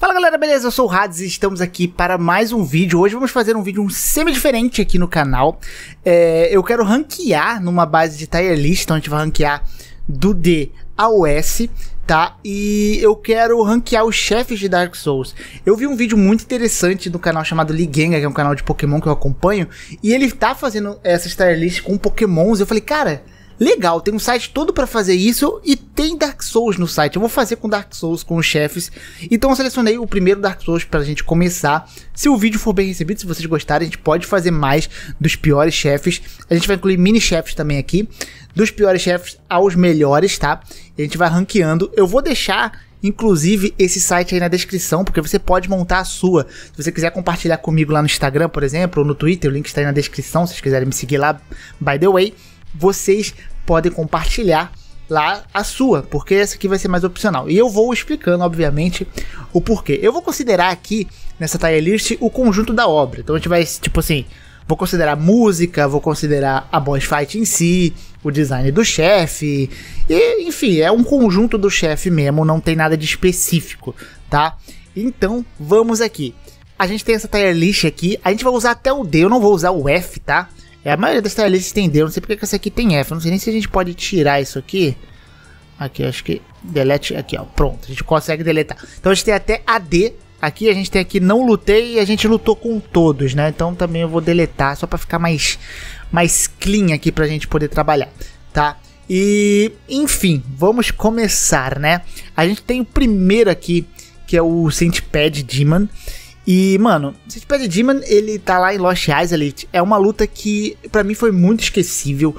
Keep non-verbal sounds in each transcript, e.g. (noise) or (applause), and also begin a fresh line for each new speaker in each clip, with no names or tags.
Fala galera, beleza? Eu sou o Hades e estamos aqui para mais um vídeo. Hoje vamos fazer um vídeo um semi-diferente aqui no canal. É, eu quero ranquear numa base de tier list, então a gente vai ranquear do D ao S, tá? E eu quero ranquear os chefes de Dark Souls. Eu vi um vídeo muito interessante do canal chamado Ligenga, que é um canal de Pokémon que eu acompanho, e ele tá fazendo essas tier list com Pokémons. Eu falei, cara legal, tem um site todo para fazer isso e tem Dark Souls no site. Eu vou fazer com Dark Souls, com os chefes. Então eu selecionei o primeiro Dark Souls pra gente começar. Se o vídeo for bem recebido, se vocês gostarem, a gente pode fazer mais dos piores chefes. A gente vai incluir mini chefes também aqui, dos piores chefes aos melhores, tá? a gente vai ranqueando. Eu vou deixar inclusive esse site aí na descrição, porque você pode montar a sua. Se você quiser compartilhar comigo lá no Instagram, por exemplo, ou no Twitter, o link está aí na descrição, se vocês quiserem me seguir lá, by the way vocês podem compartilhar lá a sua, porque essa aqui vai ser mais opcional. E eu vou explicando, obviamente, o porquê. Eu vou considerar aqui nessa tier list o conjunto da obra. Então a gente vai, tipo assim, vou considerar música, vou considerar a boss fight em si, o design do chefe, e enfim, é um conjunto do chefe mesmo, não tem nada de específico, tá? Então, vamos aqui. A gente tem essa tier list aqui, a gente vai usar até o D, eu não vou usar o F, tá? É, a maioria das treliças tem não sei porque que essa aqui tem F. não sei nem se a gente pode tirar isso aqui. Aqui, acho que delete aqui, ó. Pronto, a gente consegue deletar. Então a gente tem até AD. Aqui a gente tem aqui não lutei e a gente lutou com todos, né? Então também eu vou deletar só para ficar mais mais clean aqui pra gente poder trabalhar, tá? E enfim, vamos começar, né? A gente tem o primeiro aqui, que é o Centipede Demon. E, mano, Speed Demon, ele tá lá em Lost Eyes Elite. É uma luta que, para mim, foi muito esquecível.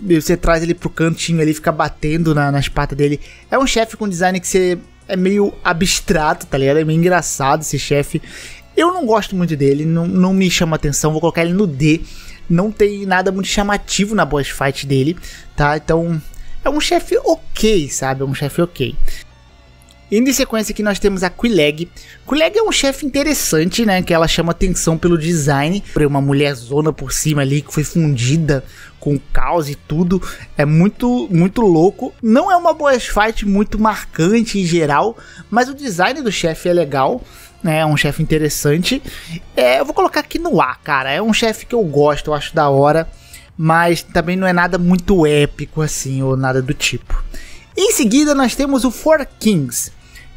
Você traz ele pro cantinho, ele fica batendo na, nas patas dele. É um chefe com design que você. É meio abstrato, tá ligado? É meio engraçado esse chefe. Eu não gosto muito dele, não, não me chama atenção. Vou colocar ele no D. Não tem nada muito chamativo na boss fight dele, tá? Então, é um chefe ok, sabe? É um chefe ok. Indo em sequência aqui nós temos a Quileg. Quileg é um chefe interessante, né? Que ela chama atenção pelo design. Por uma mulher zona por cima ali que foi fundida com caos e tudo. É muito, muito louco. Não é uma boss fight muito marcante em geral, mas o design do chefe é legal. Né, é um chefe interessante. É, eu vou colocar aqui no A, cara. É um chefe que eu gosto, eu acho da hora. Mas também não é nada muito épico assim, ou nada do tipo. Em seguida, nós temos o Four Kings.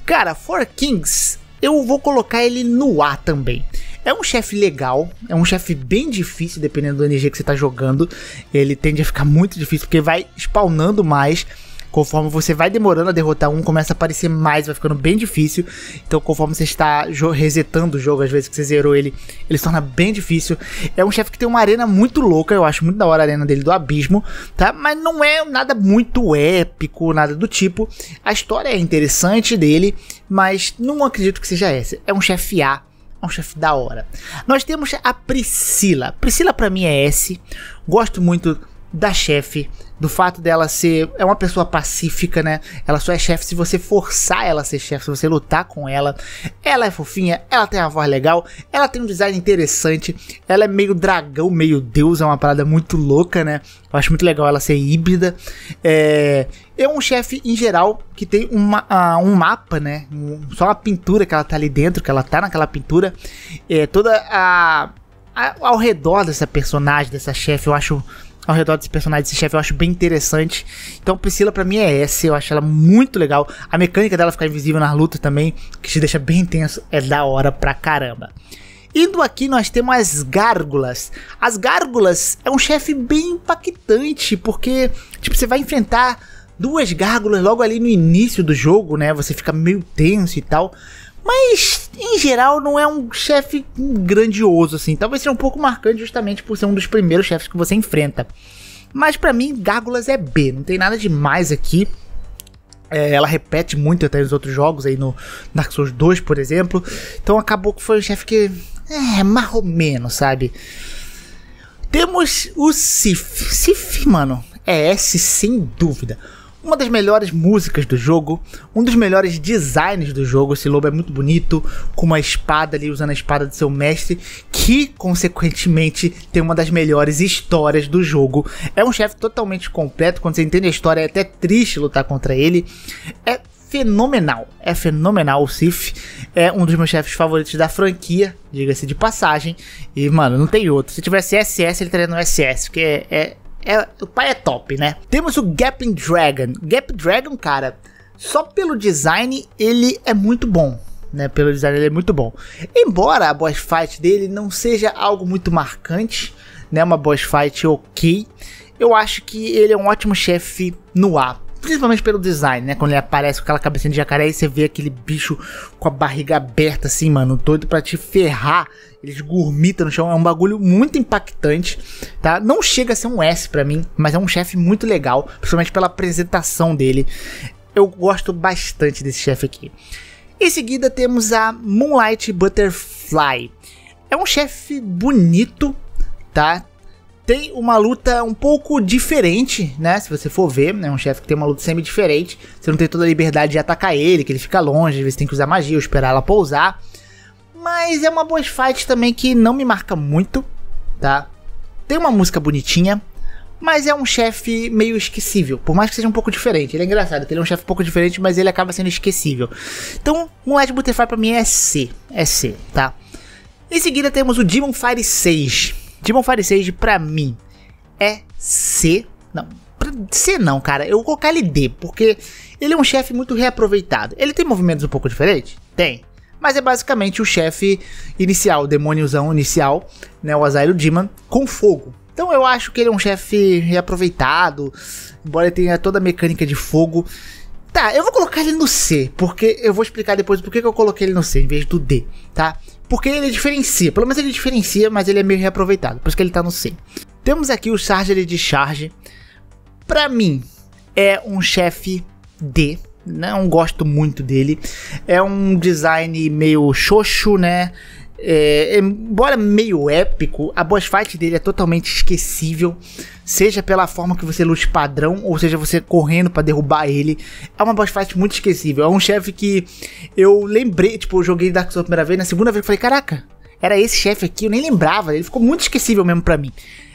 Cara, For Kings, eu vou colocar ele no A também. É um chefe legal, é um chefe bem difícil, dependendo do NG que você está jogando. Ele tende a ficar muito difícil, porque vai spawnando mais. Conforme você vai demorando a derrotar um, começa a aparecer mais, vai ficando bem difícil. Então, conforme você está resetando o jogo, às vezes que você zerou ele, ele se torna bem difícil. É um chefe que tem uma arena muito louca, eu acho muito da hora a arena dele do abismo, tá? Mas não é nada muito épico, nada do tipo. A história é interessante dele, mas não acredito que seja essa. É um chefe A é um chefe da hora. Nós temos a Priscila. Priscila para mim é S. Gosto muito da chefe, do fato dela ser. É uma pessoa pacífica, né? Ela só é chefe se você forçar ela a ser chefe, se você lutar com ela. Ela é fofinha, ela tem uma voz legal, ela tem um design interessante, ela é meio dragão, meio deus, é uma parada muito louca, né? Eu acho muito legal ela ser híbrida. É. É um chefe em geral que tem uma, uh, um mapa, né? Um, só uma pintura que ela tá ali dentro, que ela tá naquela pintura. É, toda a, a. Ao redor dessa personagem, dessa chefe, eu acho ao redor desse personagem, desse chefe, eu acho bem interessante. Então, Priscila, para mim, é essa. Eu acho ela muito legal. A mecânica dela ficar invisível na luta também, que te deixa bem tenso, é da hora pra caramba. Indo aqui, nós temos as Gárgulas. As Gárgulas é um chefe bem impactante, porque, tipo, você vai enfrentar duas Gárgulas logo ali no início do jogo, né? Você fica meio tenso e tal. Mas, em geral, não é um chefe grandioso, assim. Talvez seja um pouco marcante justamente por ser um dos primeiros chefes que você enfrenta. Mas para mim, Gárgulas é B, não tem nada demais aqui. É, ela repete muito até nos outros jogos, aí no Dark Souls 2, por exemplo. Então acabou que foi um chefe que. É, marromeno, sabe? Temos o Sif. Sif, mano, é S sem dúvida uma das melhores músicas do jogo, um dos melhores designs do jogo. Esse lobo é muito bonito, com uma espada ali, usando a espada do seu mestre, que consequentemente tem uma das melhores histórias do jogo. É um chefe totalmente completo, quando você entende a história, é até triste lutar contra ele. É fenomenal, é fenomenal o Sif, é um dos meus chefes favoritos da franquia, diga-se de passagem, e mano, não tem outro. Se tivesse SS, ele estaria no SS, porque é, é é, o pai é top, né? Temos o Gap Dragon. Gap Dragon, cara, só pelo design ele é muito bom. Né, pelo design ele é muito bom. Embora a boss fight dele não seja algo muito marcante, né, uma boss fight ok, eu acho que ele é um ótimo chefe no ar principalmente pelo design, né? Quando ele aparece com aquela cabecinha de jacaré e você vê aquele bicho com a barriga aberta, assim, mano, doido pra te ferrar. Ele esgurmita no chão, é um bagulho muito impactante, tá? Não chega a ser um S para mim, mas é um chefe muito legal, principalmente pela apresentação dele. Eu gosto bastante desse chefe aqui. Em seguida temos a Moonlight Butterfly. É um chefe bonito, tá? tem uma luta um pouco diferente, né? Se você for ver, é né? um chefe que tem uma luta semi diferente. Você não tem toda a liberdade de atacar ele, que ele fica longe, às vezes tem que usar magia ou esperar ela pousar. Mas é uma boss fight também que não me marca muito, tá? Tem uma música bonitinha, mas é um chefe meio esquecível. Por mais que seja um pouco diferente. Ele é engraçado, ele é um chefe um pouco diferente, mas ele acaba sendo esquecível. Então, um Ed Butterfly pra mim é C. É C, tá? Em seguida temos o Demon Fire 6. Demon Fire Sage, pra mim, é C. Não, C não, cara. Eu vou colocar ele D, porque ele é um chefe muito reaproveitado. Ele tem movimentos um pouco diferentes? Tem. Mas é basicamente o chefe inicial, o demôniozão inicial, né? O Asylum Demon, com fogo. Então eu acho que ele é um chefe reaproveitado, embora ele tenha toda a mecânica de fogo. Tá, eu vou colocar ele no C, porque eu vou explicar depois por que eu coloquei ele no C em vez do D, tá? Porque ele diferencia, pelo menos ele diferencia, mas ele é meio reaproveitado, por isso que ele tá no C. Temos aqui o Charger de Charge. Pra mim, é um chefe D, não gosto muito dele. É um design meio xoxo, né? É, é, embora meio épico, a boss fight dele é totalmente esquecível, seja pela forma que você lute padrão, ou seja, você correndo para derrubar ele. É uma boss fight muito esquecível. É um chefe que eu lembrei, tipo, eu joguei Dark Souls a primeira vez, na segunda vez eu falei, caraca, era esse chefe aqui, eu nem lembrava, ele ficou muito esquecível mesmo para mim.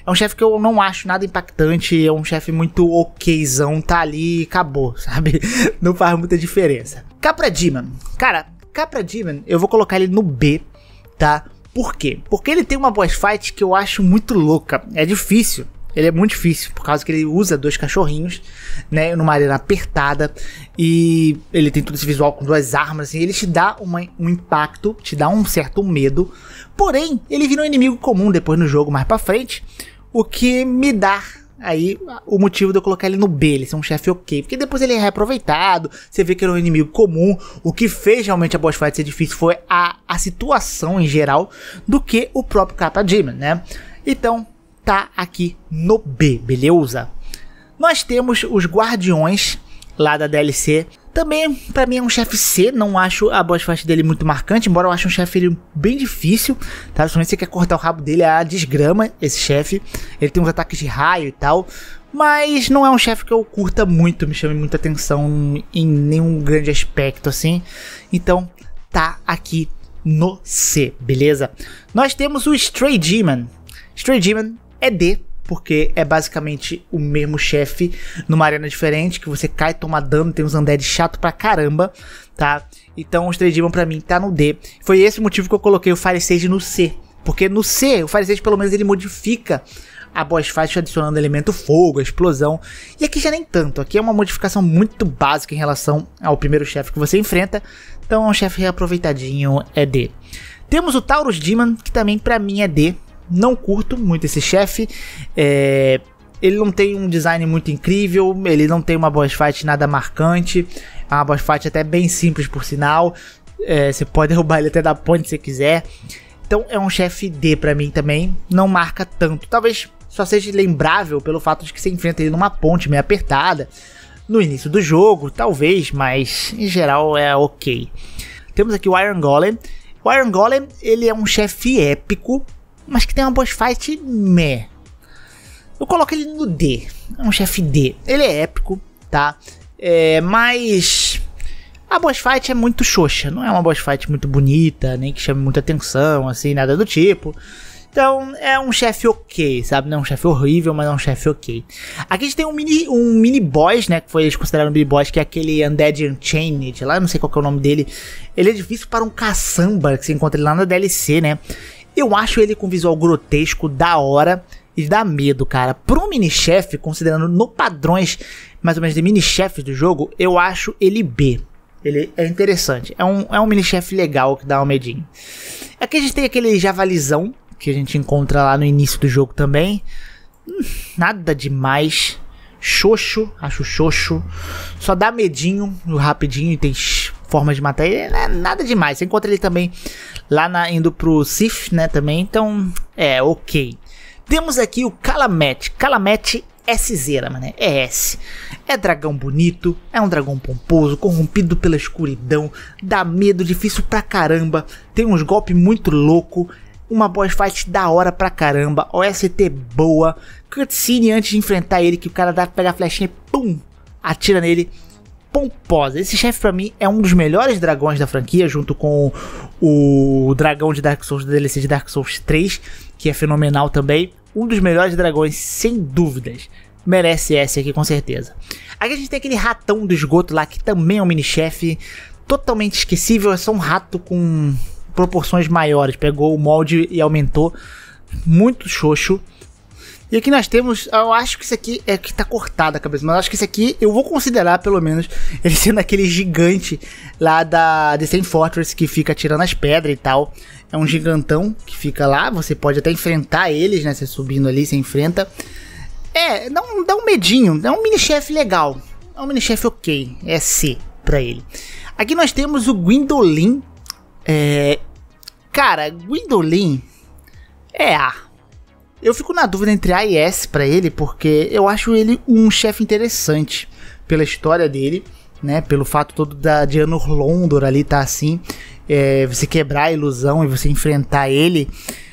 É um chefe que eu não acho nada impactante, é um chefe muito okzão, tá ali e acabou, (laughs) sabe? Não faz muita diferença. Capra Demon. Cara, Capra Demon, eu vou colocar ele no B, tá? Por quê? Porque ele tem uma boss fight que eu acho muito louca. É difícil. Ele é muito difícil, por causa que ele usa dois cachorrinhos, né? Numa arena apertada. E ele tem todo esse visual com duas armas. E ele te dá uma, um impacto, te dá um certo medo. Porém, ele vira um inimigo comum depois no jogo mais pra frente. O que me dá Aí o motivo de eu colocar ele no B, ele ser um chefe ok. Porque depois ele é reaproveitado, você vê que ele é um inimigo comum. O que fez realmente a boss fight ser difícil foi a, a situação em geral do que o próprio Kappa Demon, né? Então tá aqui no B, beleza? Nós temos os guardiões lá da DLC também, para mim, é um chefe C. Não acho a boss fight dele muito marcante, embora eu ache um chefe bem difícil. Tá? se você quer cortar o rabo dele, é a desgrama esse chefe. Ele tem uns ataques de raio e tal. Mas não é um chefe que eu curta muito, me chame muita atenção em nenhum grande aspecto assim. Então, tá aqui no C, beleza? Nós temos o Stray Demon. Stray Demon é D, porque é basicamente o mesmo chefe numa arena diferente, que você cai, toma dano, tem uns undead chato pra caramba, tá? Então os três Demon pra mim tá no D. Foi esse motivo que eu coloquei o Fire Sage no C. Porque no C, o Fire Sage pelo menos ele modifica a boss fight adicionando elemento fogo, explosão. E aqui já nem tanto, aqui é uma modificação muito básica em relação ao primeiro chefe que você enfrenta. Então é um chefe reaproveitadinho, é D. Temos o Taurus Demon, que também para mim é D, não curto muito esse chefe. É, ele não tem um design muito incrível, ele não tem uma boss fight nada marcante. É uma boss fight é até bem simples, por sinal. É, você pode derrubar (laughs) ele até da ponte se quiser. Então é um chefe D para mim também. Não marca tanto. Talvez só seja lembrável pelo fato de que você enfrenta ele numa ponte meio apertada. No início do jogo, talvez, mas em geral é ok. Temos aqui o Iron Golem. O Iron Golem ele é um chefe épico mas que tem uma boss fight meh. Eu coloco ele no D, é um chefe D. Ele é épico, tá? É, mas a boss fight é muito xoxa, não é uma boss fight muito bonita, nem que chame muita atenção, assim, nada do tipo. Então é um chefe ok, sabe? Não é um chefe horrível, mas é um chefe ok. Aqui a gente tem um mini, um mini boss, né? Que foi eles consideraram um mini boss, que é aquele Undead Unchained, lá, não sei qual é o nome dele. Ele é difícil para um caçamba, que você encontra ele lá na DLC, né? Eu acho ele com visual grotesco, da hora e dá medo, cara. Pro mini-chefe, considerando no padrões mais ou menos de mini-chefes do jogo, eu acho ele B. Ele é interessante. É um, é um mini-chefe legal que dá um medinho. Aqui a gente tem aquele javalizão, que a gente encontra lá no início do jogo também. Hum, nada demais. Xoxo, acho xoxo. Só dá medinho, rapidinho, e tem formas de matar ele. É nada demais. Você encontra ele também lá na, indo pro Sif, né, também. Então, é, ok. Temos aqui o Calamete. Calamete é Ciseira, mané. É S. É dragão bonito, é um dragão pomposo, corrompido pela escuridão, dá medo, difícil pra caramba, tem uns golpes muito louco, uma boss fight da hora pra caramba, OST boa, cutscene antes de enfrentar ele, que o cara dá, pega a flechinha e pum, atira nele pomposa. Esse chefe para mim é um dos melhores dragões da franquia, junto com o dragão de Dark Souls da DLC de Dark Souls 3, que é fenomenal também. Um dos melhores dragões, sem dúvidas. Merece esse aqui com certeza. Aqui a gente tem aquele ratão do esgoto lá, que também é um mini-chefe. Totalmente esquecível, é só um rato com proporções maiores. Pegou o molde e aumentou. Muito xoxo. E aqui nós temos, eu acho que isso aqui é que tá cortado a cabeça, mas eu acho que isso aqui eu vou considerar, pelo menos, (laughs) ele sendo aquele gigante lá da The Same Fortress que fica atirando as pedras e tal. É um gigantão que fica lá, você pode até enfrentar eles, né? Você subindo ali, você enfrenta. É, dá um, dá um medinho, é um mini-chefe legal. É um mini-chefe ok, é C pra ele. Aqui nós temos o Gwendolyn. É. Cara, Gwendolyn é A eu fico na dúvida entre A e S para ele, porque eu acho ele um chefe interessante pela história dele, né? Pelo fato todo da Anor Londor ali tá assim, é, você quebrar a ilusão e você enfrentar ele.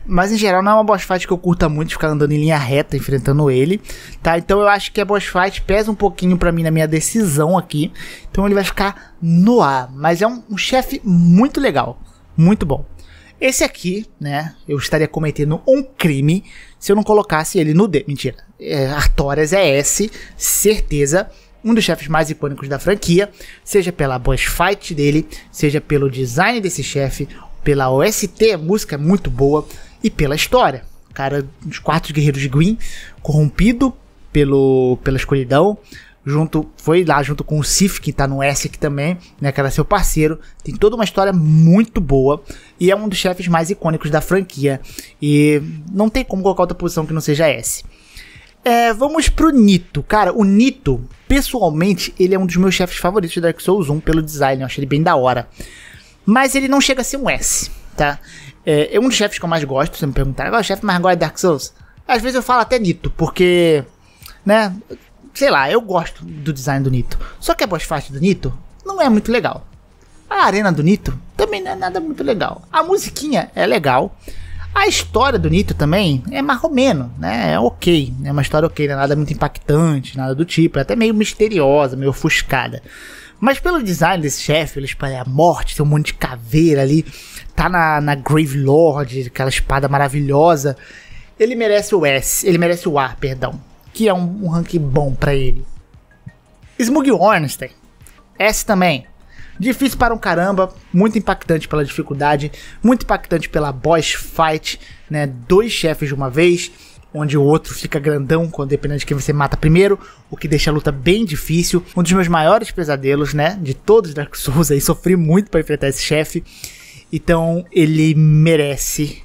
Mas em geral não é uma boss fight que eu curta muito ficar andando em linha reta enfrentando ele, tá? Então eu acho que a boss fight pesa um pouquinho para mim na minha decisão aqui. Então ele vai ficar no ar, mas é um, um chefe muito legal, muito bom. Esse aqui, né, eu estaria cometendo um crime se eu não colocasse ele no D. Mentira. É, Artorias é S, certeza. Um dos chefes mais icônicos da franquia, seja pela boss fight dele, seja pelo design desse chefe, pela OST, música é muito boa, e pela história. O cara, dos quatro guerreiros de Green, corrompido pelo, pela escuridão, junto foi lá junto com o Sif, que tá no S aqui também, né, que era é seu parceiro. Tem toda uma história muito boa e é um dos chefes mais icônicos da franquia. E não tem como colocar outra posição que não seja S. É, vamos pro Nito. Cara, o Nito, pessoalmente, ele é um dos meus chefes favoritos de Dark Souls 1 pelo design, eu achei ele bem da hora. Mas ele não chega a ser um S, tá? É, é um dos chefes que eu mais gosto, se me perguntar, qual é o chefe mais gosta de Dark Souls? Às vezes eu falo até Nito, porque, né, sei lá, eu gosto do design do Nito. Só que a boss fight do Nito não é muito legal. A arena do Nito também não é nada muito legal. A musiquinha é legal. A história do Nito também é marromeno, né? É ok. Né? É uma história ok, não é nada muito impactante, nada do tipo. É até meio misteriosa, meio ofuscada. Mas pelo design desse chefe, ele espalha a morte, tem um monte de caveira ali. Tá na, na Grave Lord, aquela espada maravilhosa. Ele merece o S, ele merece o A, perdão que é um, um rank bom para ele. Smug Ornstein. S também. Difícil para um caramba, muito impactante pela dificuldade, muito impactante pela boss fight, né? Dois chefes de uma vez, onde o outro fica grandão, quando dependendo de quem você mata primeiro, o que deixa a luta bem difícil. Um dos meus maiores pesadelos, né? De todos os Dark Souls (laughs) aí, sofri muito para enfrentar esse chefe. Então ele merece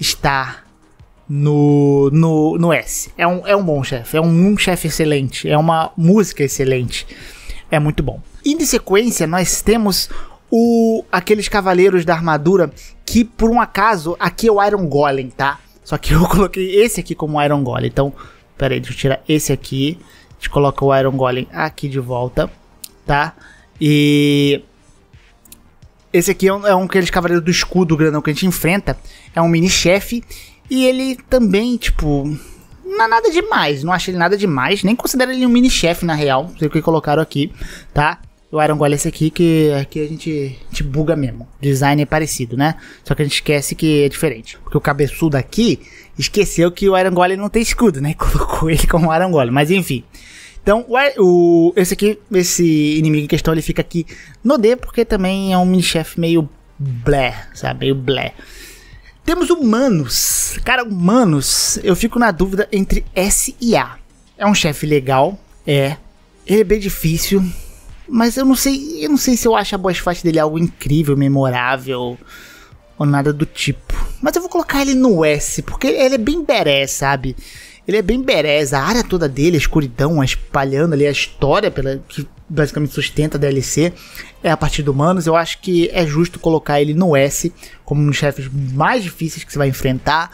estar no, no, no S. É um, é um bom chefe, é um, um chefe excelente, é uma música excelente. É muito bom. E de sequência, nós temos o aqueles cavaleiros da armadura que, por um acaso, aqui é o Iron Golem, tá? Só que eu (laughs) coloquei esse aqui como Iron Golem. Então, peraí, deixa eu tirar esse aqui. A gente coloca o Iron Golem aqui de volta, tá? E... Esse aqui é um, é um aqueles cavaleiros do escudo grandão que a gente enfrenta. É um mini-chefe e ele também, tipo. Não é nada demais, não acho ele nada demais. Nem considero ele um mini-chefe, na real. Sei o que colocaram aqui, tá? O Iron Golem é esse aqui, que aqui a gente, a gente buga mesmo. design é parecido, né? Só que a gente esquece que é diferente. Porque o cabeçudo aqui esqueceu que o Iron Golem não tem escudo, né? (laughs) Colocou ele como Iron Golem, mas enfim. Então, o, esse aqui, esse inimigo em questão, ele fica aqui no D, porque também é um mini-chefe meio blé, sabe? Meio blé. Temos humanos. Cara, humanos, eu fico na dúvida entre S e A. É um chefe legal, é. Ele é bem difícil, mas eu não sei, eu não sei se eu acho a boss fight dele algo incrível, memorável ou nada do tipo. Mas eu vou colocar ele no S, porque ele é bem beré, sabe? Ele é bem berés, a área toda dele, a escuridão, espalhando ali a história pela que basicamente sustenta a DLC, é a partir do Manos. Eu acho que é justo colocar ele no S, como um dos chefes mais difíceis que você vai enfrentar,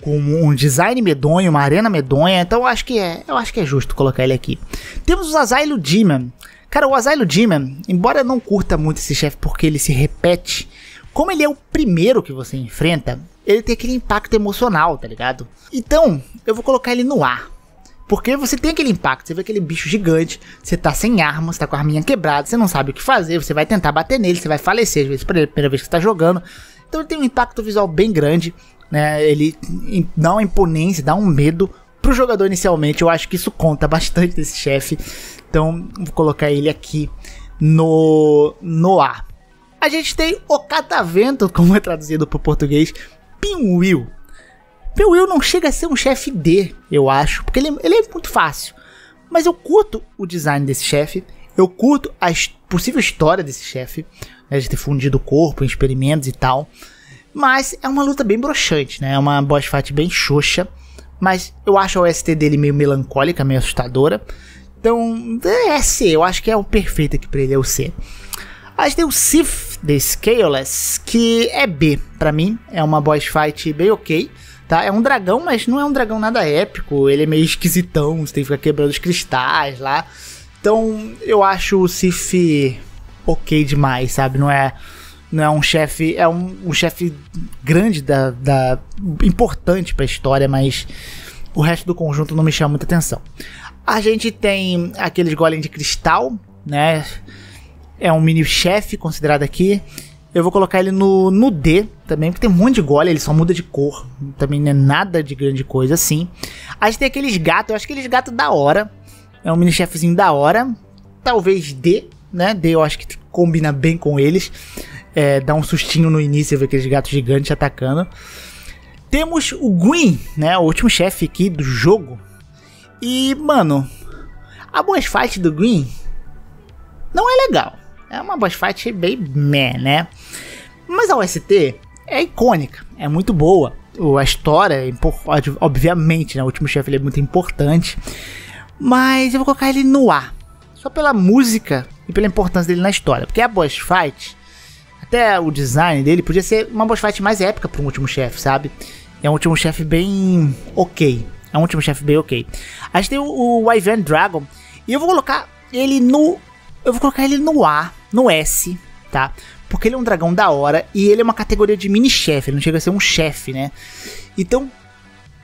com um design medonho, uma arena medonha. Então eu acho que é, eu acho que é justo colocar ele aqui. Temos o Azailo Demon. Cara, o Azailo Demon, embora eu não curta muito esse chefe porque ele se repete, como ele é o primeiro que você enfrenta, ele tem aquele impacto emocional, tá ligado? Então, eu vou colocar ele no A. Porque você tem aquele impacto, você vê aquele bicho gigante, você tá sem arma, você tá com a arminha quebrada, você não sabe o que fazer, você vai tentar bater nele, você vai falecer, às vezes, pela primeira vez que você tá jogando. Então ele tem um impacto visual bem grande, né? Ele dá uma imponência, dá um medo pro jogador inicialmente. Eu acho que isso conta (laughs) bastante desse chefe. Então, vou colocar ele aqui no, no ar. A gente tem o catavento, (laughs) como é traduzido para o português, pinwheel. Pee Will não chega a ser um chefe D, eu acho, porque ele, é, ele é muito fácil. Mas eu curto o design desse chefe, eu curto a possível história desse chefe, né, de ter fundido o corpo em experimentos e tal. Mas é uma luta bem broxante, né? É uma boss fight bem xoxa. Mas eu acho a OST dele meio melancólica, meio assustadora. Então, é C. Eu acho que é o perfeito aqui pra ele, é o C. A gente tem o Sif The Scaleless, que é B para mim. É uma boss fight bem ok tá? É um dragão, mas não é um dragão nada épico. Ele é meio esquisitão, você tem que ficar quebrando os cristais lá. Então, eu acho o Sif ok demais, sabe? Não é não é um chefe, é um, um chefe grande da, da importante para a história, mas o resto do conjunto não me chama muita atenção. A gente tem aqueles golem de cristal, né? É um mini chefe considerado aqui. Eu vou colocar ele no, no D também, porque tem um monte de gole, ele só muda de cor. Também não é nada de grande coisa assim. A gente tem aqueles gatos, eu acho que aqueles gatos da hora. É um mini-chefezinho da hora. Talvez D, né? D eu acho que combina bem com eles. É, dá um sustinho no início, ver aqueles gatos gigantes atacando. Temos o Green, né? O último chefe aqui do jogo. E, mano, a boss fight do Green não é legal. É uma boss fight bem meh, né? Mas a OST é icônica, é muito boa. A história, é obviamente, né? O último chefe é muito importante. Mas eu vou colocar ele no ar. Só pela música e pela importância dele na história. Porque a boss fight, até o design dele, podia ser uma boss fight mais épica para um último chefe, sabe? É um último chefe bem ok. É um último chefe bem ok. A gente tem o, o Ivan Dragon. E eu vou colocar ele no. Eu vou colocar ele no ar no S, tá? Porque ele é um dragão da hora e ele é uma categoria de mini-chefe, ele não chega a ser um chefe, né? Então,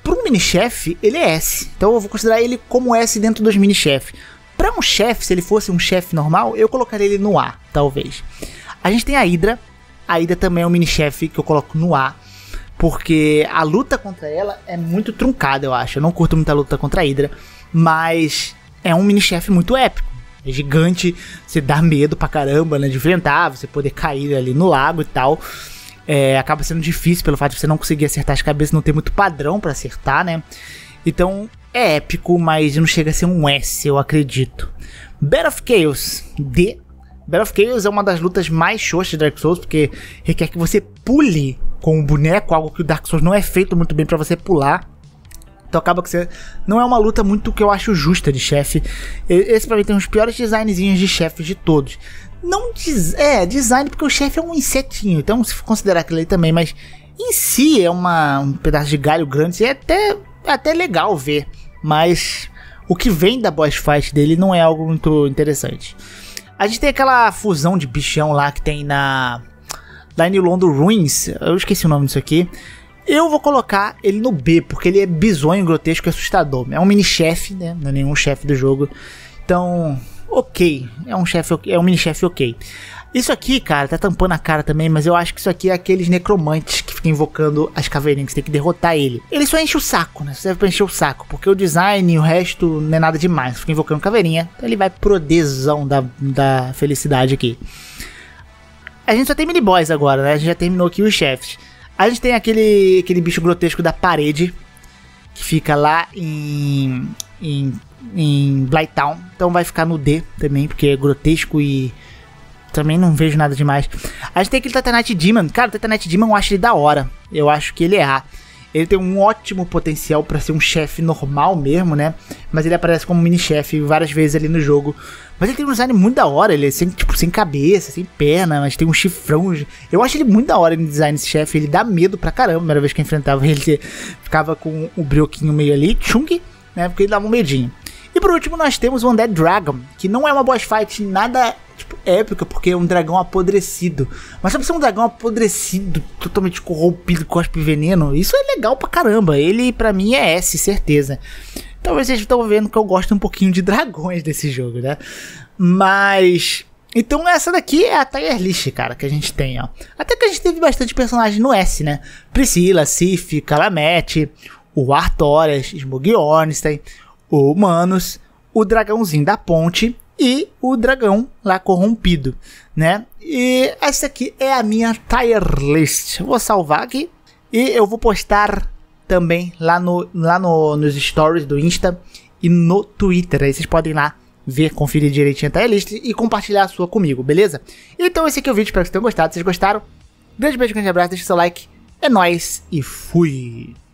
para um mini-chefe, ele é S. Então eu vou considerar ele como S dentro dos mini-chefes. Para um chefe, se ele fosse um chefe normal, eu colocaria ele no A, talvez. A gente tem a Hydra. A Hydra também é um mini-chefe que eu coloco no A. Porque a luta contra ela é muito truncada, eu acho. Eu não curto muita luta contra a Hydra. Mas é um mini-chefe muito épico é gigante, você dá medo pra caramba, né? De enfrentar, você poder cair ali no lago e tal. É, acaba sendo difícil pelo fato de você não conseguir acertar as cabeças, não ter muito padrão para acertar, né? Então é épico, mas não chega a ser um S, eu acredito. Battle of Chaos D. Battle of Chaos é uma das lutas mais xoxas de Dark Souls, porque requer que você pule com o um boneco, algo que o Dark Souls não é feito muito bem para você pular. Então acaba que você. Não é uma luta muito que eu acho justa de chefe. Esse pra mim tem os piores designzinhos de chefes de todos. Não diz. É, design, porque o chefe é um insetinho, então se considerar aquilo ali também, mas em si é uma, um pedaço de galho grande e é até, é até legal ver. Mas o que vem da boss fight dele não é algo muito interessante. A gente tem aquela fusão de bichão lá que tem na. Line em Londo Ruins, eu esqueci o nome disso aqui eu vou colocar ele no B, porque ele é bizonho, grotesco e assustador. É um mini-chefe, né? Não é nenhum chefe do jogo. Então, ok. É um chefe, é um mini-chefe ok. Isso aqui, cara, tá tampando a cara também, mas eu acho que isso aqui é aqueles necromantes que ficam invocando as caveirinhas, você tem que derrotar ele. Ele só enche o saco, né? Você serve pra encher o saco, porque o design e o resto não é nada demais. Fica invocando caveirinha, então ele vai pro desão da, da felicidade aqui. A gente só tem mini-boys agora, né? A gente já terminou aqui os chefes. A gente tem aquele, aquele bicho grotesco da parede, que fica lá em, em, em Blighttown. Então vai ficar no D também, porque é grotesco e também não vejo nada demais. A gente tem aquele Titanite Demon. Cara, o Titanite Demon eu acho ele da hora. Eu acho que ele é A. Ele tem um ótimo potencial para ser um chefe normal mesmo, né? Mas ele aparece como mini-chefe várias vezes ali no jogo. Mas ele tem um design muito da hora, ele é sem, tipo, sem cabeça, sem perna, mas tem um chifrão. Eu acho ele muito da hora no design esse chefe, ele dá medo pra caramba. A primeira vez que eu enfrentava ele, ficava com o brioquinho meio ali, chung, né? Porque ele dava um medinho. E por último, nós temos o Undead Dragon, que não é uma boss fight nada tipo, épica, porque é um dragão apodrecido. Mas sabe ser um dragão apodrecido, totalmente corrompido, cospe veneno? Isso é legal pra caramba. Ele, pra mim, é S, certeza. Talvez então, vocês estão vendo que eu gosto um pouquinho de (laughs) dragões desse jogo, né? Mas. Então essa daqui é a tier list, cara, que a gente tem, ó. Até que a gente teve bastante personagem no S, né? Priscila, Sif, Calamete, o Artorias, Smog Ornstein, o Manos, o dragãozinho da ponte e o dragão lá corrompido, né? E essa aqui é a minha tier list. vou salvar aqui e eu vou postar também lá, no, lá no, nos stories do Insta e no Twitter. Aí vocês podem ir lá ver, conferir direitinho a tier list e compartilhar a sua comigo, beleza? Então esse aqui é o vídeo, espero que vocês tenham gostado. Se vocês gostaram, grande beijo, grande abraço, deixa seu like. É nóis e fui!